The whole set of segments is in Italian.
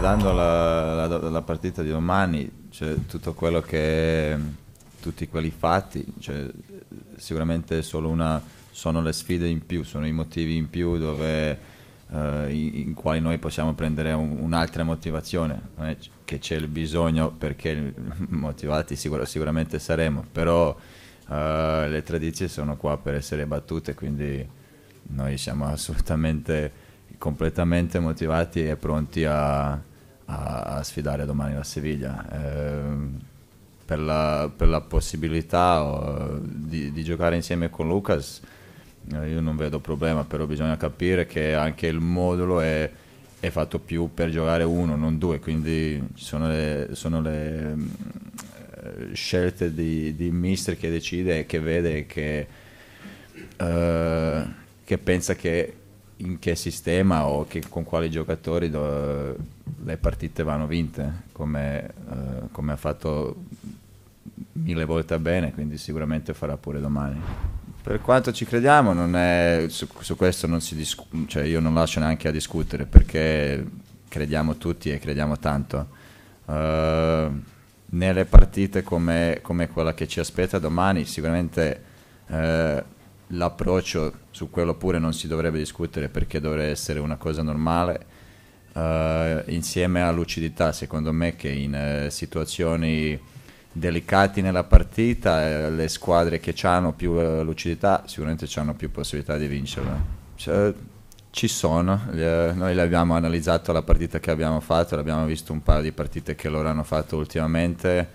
guardando la, la, la partita di domani, cioè, tutto quello che tutti quelli fatti, cioè, sicuramente solo una sono le sfide in più, sono i motivi in più dove, eh, in, quali noi possiamo prendere un, un'altra motivazione, eh, che c'è il bisogno perché motivati sicur- sicuramente saremo, però eh, le tradizioni sono qua per essere battute, quindi noi siamo assolutamente completamente motivati e pronti a, a, a sfidare domani la Siviglia. Eh, per, la, per la, possibilità oh, di, di, giocare insieme con Lucas eh, io non vedo problema, però bisogna capire che anche il modulo è, è fatto più per giocare uno, non due, quindi sono le, sono le mh, eh, scelte di, di mister che decide, e che vede, che, eh, che pensa che in che sistema o che, con quali giocatori do, le partite vanno vinte, come, uh, come ha fatto mille volte bene, quindi sicuramente farà pure domani. Per quanto ci crediamo, è, su, su, questo non si discu- cioè io non lascio neanche a discutere perché crediamo tutti e crediamo tanto. Uh, nelle partite come, come, quella che ci aspetta domani, sicuramente uh, l'approccio su quello pure non si dovrebbe discutere perché dovrebbe essere una cosa normale. Uh, insieme a lucidità, secondo me, che in uh, situazioni delicati nella partita uh, le squadre che hanno più lucidità sicuramente hanno più possibilità di vincerla. Cioè, ci sono, noi l'abbiamo analizzato la partita che abbiamo fatto, l'abbiamo visto un paio di partite che loro hanno fatto ultimamente,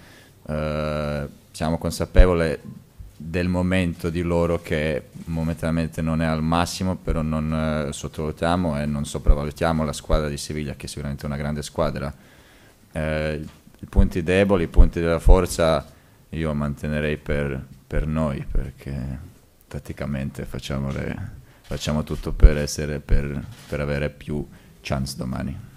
siamo consapevoli del momento di loro che momentaneamente non è al massimo, però non eh, sottovalutiamo e non sopravvalutiamo la squadra di Siviglia che è sicuramente una grande squadra. Eh, I punti deboli, i punti della forza io mantenerei per, per noi perché tatticamente facciamo, le, facciamo tutto per, essere, per, per avere più chance domani.